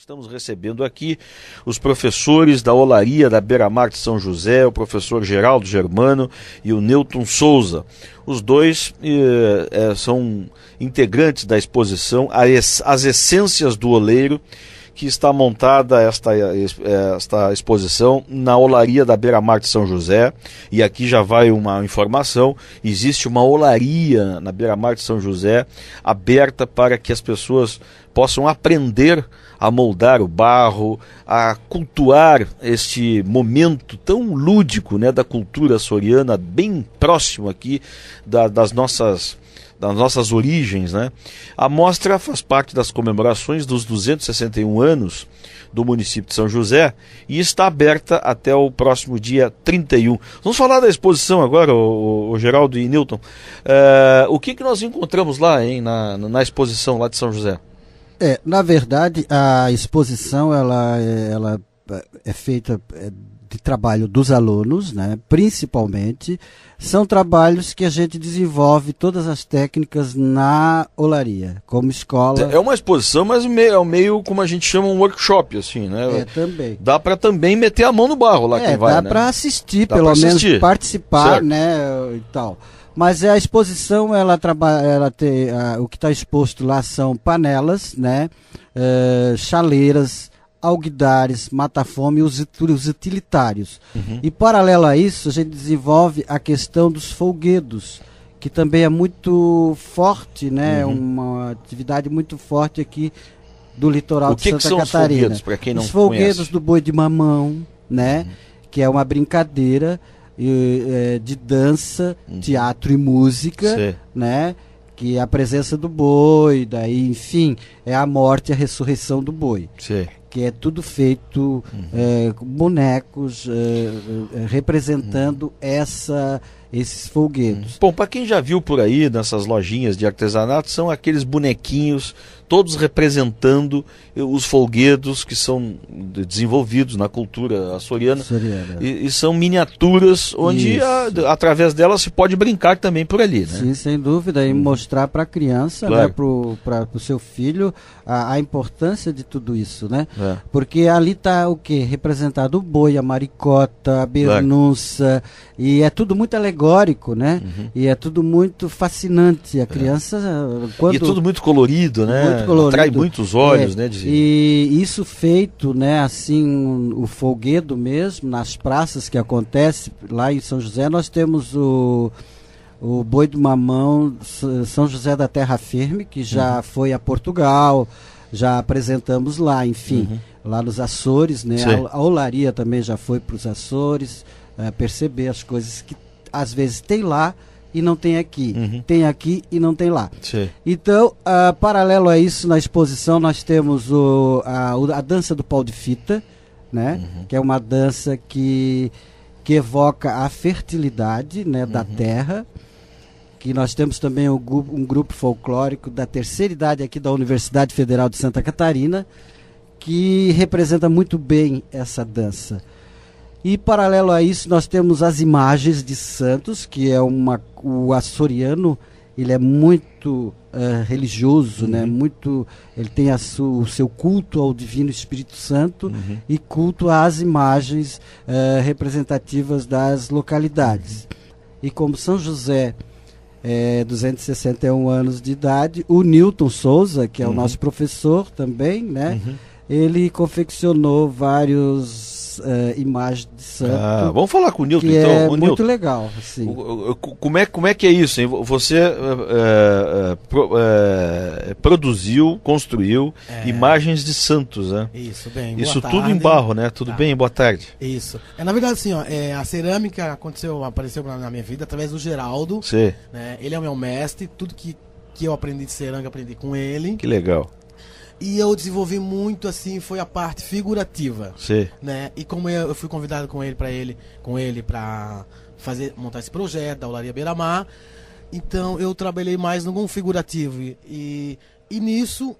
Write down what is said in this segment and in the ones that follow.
Estamos recebendo aqui os professores da Olaria da Beira-Mar de São José, o professor Geraldo Germano e o Newton Souza. Os dois eh, eh são integrantes da exposição As Essências do Oleiro, que está montada esta, eh, esta exposição na Olaria da Beira Mar de São José. E aqui já vai uma informação: existe uma olaria na Beira Mar de São José aberta para que as pessoas possam aprender a moldar o barro, a cultuar este momento tão lúdico né, da cultura soriana bem próximo aqui da, das nossas das nossas origens, né? A mostra faz parte das comemorações dos 261 anos do município de São José e está aberta até o próximo dia 31. Vamos falar da exposição agora, o, o Geraldo e Newton. Uh, o que, que nós encontramos lá, hein, na, na exposição lá de São José? É, na verdade, a exposição ela, ela é feita é, de trabalho dos alunos, né? principalmente. São trabalhos que a gente desenvolve todas as técnicas na olaria, como escola. É uma exposição, mas meio, é meio como a gente chama um workshop, assim, né? É, também. Dá para também meter a mão no barro lá é, quem vai, né? Dá para assistir, pelo menos participar, certo. né? E tal. Mas a exposição, ela trabalha, ela tem, o que está exposto lá são panelas, né? Uh, chaleiras, alguidares, mata-fome e os, utilitários. Uhum. E paralelo a isso, a gente desenvolve a questão dos folguedos, que também é muito forte, né? Uhum. Uma atividade muito forte aqui do litoral o que de Santa que são Catarina. Os folguedos, quem não Os folguedos do boi de mamão, né? Uhum. Que é uma brincadeira é, de dança, uhum. teatro e música, Sim. né? Que é a presença do boi, daí, enfim, é a morte e a ressurreição do boi. Sim. Que é tudo feito uhum. É, bonecos é, representando uhum. essa esses folguedos. Bom, para quem já viu por aí nessas lojinhas de artesanato, são aqueles bonequinhos, todos representando eh, os folguedos que são desenvolvidos na cultura açoriana. açoriana. E, e, são miniaturas onde, a, ah, através delas, se pode brincar também por ali. Né? Sim, sem dúvida. E uhum. mostrar para a criança, né, claro. né, para o seu filho, a, a, importância de tudo isso. né? É. Porque ali está o que? Representado o boi, a maricota, a bernunça. Claro. E é tudo muito alegre categórico, né? Uhum. E é tudo muito fascinante. A é. criança. Eh, é. Quando, e é tudo muito colorido, né? Muito colorido. Atrai muitos olhos, é. né? De... E isso feito, né? Assim, o folguedo mesmo, nas praças que acontece, lá em São José, nós temos o o Boi do Mamão São José da Terra Firme, que já uhum. foi a Portugal, já apresentamos lá, enfim, uhum. lá nos Açores, né? A, a Olaria também já foi para os Açores, é, perceber as coisas que às vezes tem lá e não tem aqui, uhum. tem aqui e não tem lá. Sim. Então, uh, paralelo a isso, na exposição nós temos o, a, a dança do pau de fita, né? Uhum. Que é uma dança que, que evoca a fertilidade né, da uhum. terra. Que nós temos também um, um grupo folclórico da terceira idade aqui da Universidade Federal de Santa Catarina, que representa muito bem essa dança. E paralelo a isso, nós temos as imagens de Santos, que é uma o açoriano, ele é muito uh, religioso, né? uhum. né? Muito, ele tem su, o seu culto ao Divino Espírito Santo uhum. e culto às imagens uh, representativas das localidades. E como São José é, eh, 261 anos de idade, o Newton Souza, que é uhum. o nosso professor também, né? Uhum. Ele confeccionou vários uh, de santo. Ah, vamos falar com o Nilton, então. É o muito legal. Assim. como, é, como é que é isso? Hein? Você uh, uh, pro, produziu, construiu é. imagens de santos, né? Isso, bem. Isso tudo em barro, né? Tudo tá. bem? Boa tarde. Isso. É, na verdade, assim, ó, é, a cerâmica aconteceu, apareceu na, minha vida através do Geraldo. Sim. Né? Ele é o meu mestre, tudo que que eu aprendi de cerâmica aprendi com ele. Que legal e eu desenvolvi muito assim foi a parte figurativa Sim. né e como eu, eu fui convidado com ele para ele com ele para fazer montar esse projeto da Olaria Beiramar então eu trabalhei mais no figurativo e, e nisso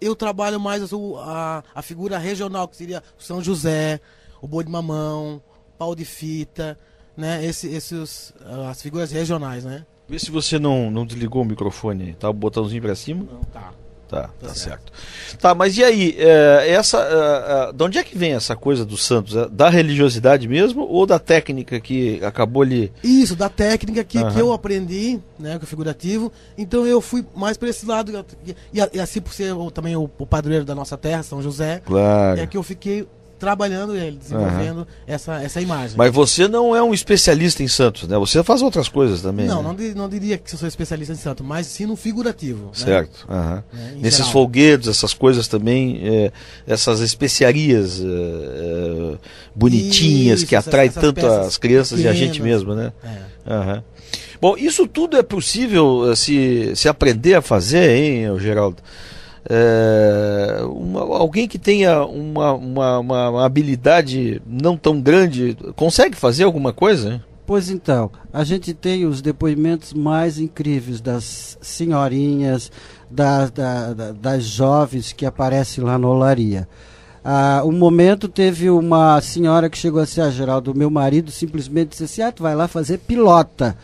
eu trabalho mais a, a, figura regional que seria São José o boi de mamão pau de fita né esse, esses ah, as figuras regionais né vê se você não não desligou o microfone tá o botãozinho para cima não tá Tá, tá, tá, certo. certo. Tá, mas e aí, é, essa, é, é, de onde é que vem essa coisa do Santos? Da religiosidade mesmo ou da técnica que acabou ali? Isso, da técnica que, uhum. que eu aprendi, né, com o figurativo. Então eu fui mais para esse lado. E, e, assim, por ser também o, o padroeiro da nossa terra, São José, claro. é que eu fiquei trabalhando ele, desenvolvendo uhum. essa, essa imagem. Mas você não é um especialista em Santos, né? Você faz outras coisas também. Não, né? não, não, diria que eu sou especialista em Santos, mas sim no figurativo. Né? Certo. Né? Uhum. É, Nesses geral. folguedos, essas coisas também, é, essas especiarias é, é bonitinhas isso, que atraem tanto as crianças pequenas. e a gente mesmo, né? É. Uhum. Bom, isso tudo é possível eh, se, se aprender a fazer, hein, Geraldo? é, uma, alguém que tenha uma, uma, uma, habilidade não tão grande consegue fazer alguma coisa? Pois então, a gente tem os depoimentos mais incríveis das senhorinhas, da, da, da, das jovens que aparecem lá na olaria. Ah, um momento teve uma senhora que chegou a ser a geral do meu marido, simplesmente disse assim: ah, tu vai lá fazer pilota.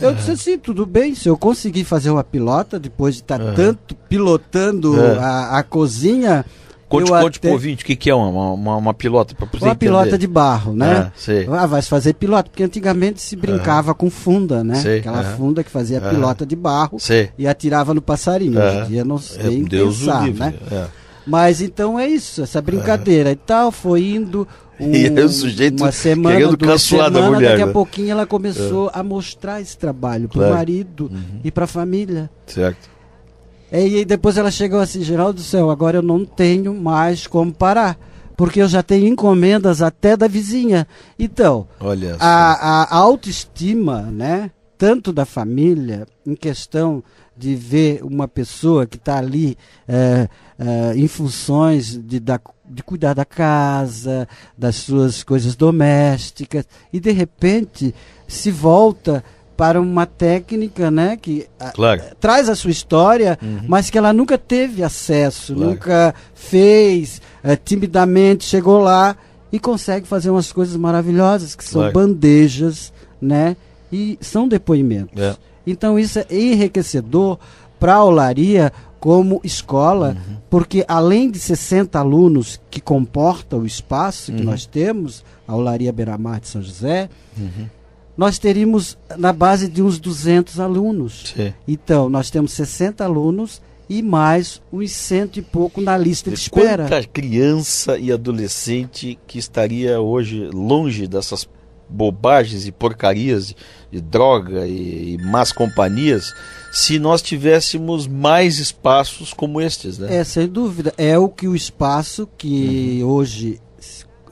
Eu disse assim, tudo bem, se eu conseguir fazer uma pilota, depois de estar tá é. tanto pilotando é. a, a cozinha, Conte, eu conte até... pro ouvinte o que, que é uma, uma, uma pilota. para uma entender. pilota de barro, né? ah, ah vai se fazer pilota, porque antigamente se brincava com funda, né? Sei. Aquela funda que fazia pilota de barro sei. e atirava no passarinho. Hoje em dia não se tem é, Deus pensar, né? É. Mas então é isso, essa brincadeira e tal, foi indo. Um, e o sujeito uma semana, querendo duas da Daqui a né? pouquinho ela começou é. a mostrar esse trabalho para o marido uhum. e para a família. Certo. É, e depois ela chegou assim, Geraldo do céu, agora eu não tenho mais como parar porque eu já tenho encomendas até da vizinha. Então, a, a, autoestima, né, tanto da família, em questão de ver uma pessoa que está ali é, é, em funções de, da, de cuidar da casa, das suas coisas domésticas, e de repente se volta para uma técnica né, que claro. a, traz a sua história, uhum. mas que ela nunca teve acesso, claro. nunca fez, é, timidamente chegou lá e consegue fazer umas coisas maravilhosas que são claro. bandejas, né? E são depoimentos. É. Então isso é enriquecedor para a Olaria como escola, uhum. porque além de 60 alunos que comporta o espaço que uhum. nós temos, a Olaria beira de São José, uhum. nós teríamos na base de uns 200 alunos. Sim. Então, nós temos 60 alunos e mais uns cento e pouco na lista de espera. Quanta criança e adolescente que estaria hoje longe dessas bobagens e porcarias de droga e, e más companhias se nós tivéssemos mais espaços como estes, né? É, sem dúvida. É o que o espaço que uhum. hoje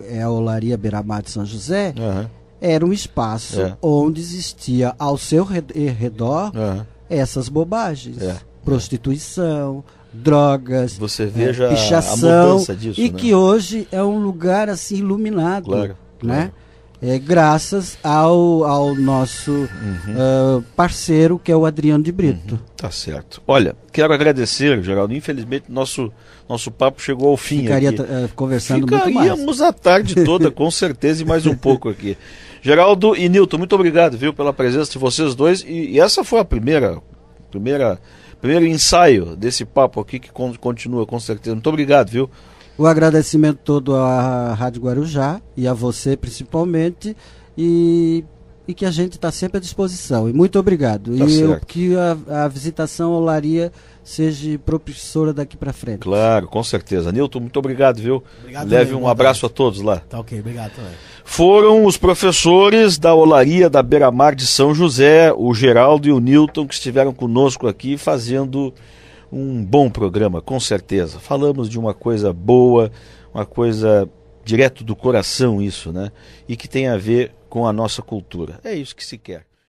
é a Olaria Beiramar de São José uhum. era um espaço é. onde existia ao seu eh, redor uhum. essas bobagens. É. Prostituição, drogas, Você veja é, pichação, a mudança disso, e né? que hoje é um lugar assim iluminado, claro, né? é, graças ao, ao nosso uhum. uh, parceiro, que é o Adriano de Brito. Uhum. Tá certo. Olha, quero agradecer, Geraldo. Infelizmente, nosso, nosso papo chegou ao fim. Ficaria aqui. Ah, conversando Ficaríamos muito mais. a tarde toda, com certeza, e mais um pouco aqui. Geraldo e Nilton, muito obrigado, viu, pela presença de vocês dois. E, e essa foi a primeira. primeira primeiro ensaio desse papo aqui que continua com certeza. Muito obrigado, viu? O agradecimento todo à Rádio Guarujá e a você principalmente. E e que a gente está sempre à disposição. E muito obrigado. Tá e eu, que a, a visitação olaria seja propulsora daqui para frente. Claro, com certeza. Nilton, muito obrigado, viu? Obrigado Leve também, um abraço a todos lá. Tá ok, obrigado também. Foram os professores da olaria da Beira-Mar de São José, o Geraldo e o Nilton, que estiveram conosco aqui fazendo um bom programa, com certeza. Falamos de uma coisa boa, uma coisa direto do coração, isso, né? E que tem a ver com a nossa cultura. É isso que se quer.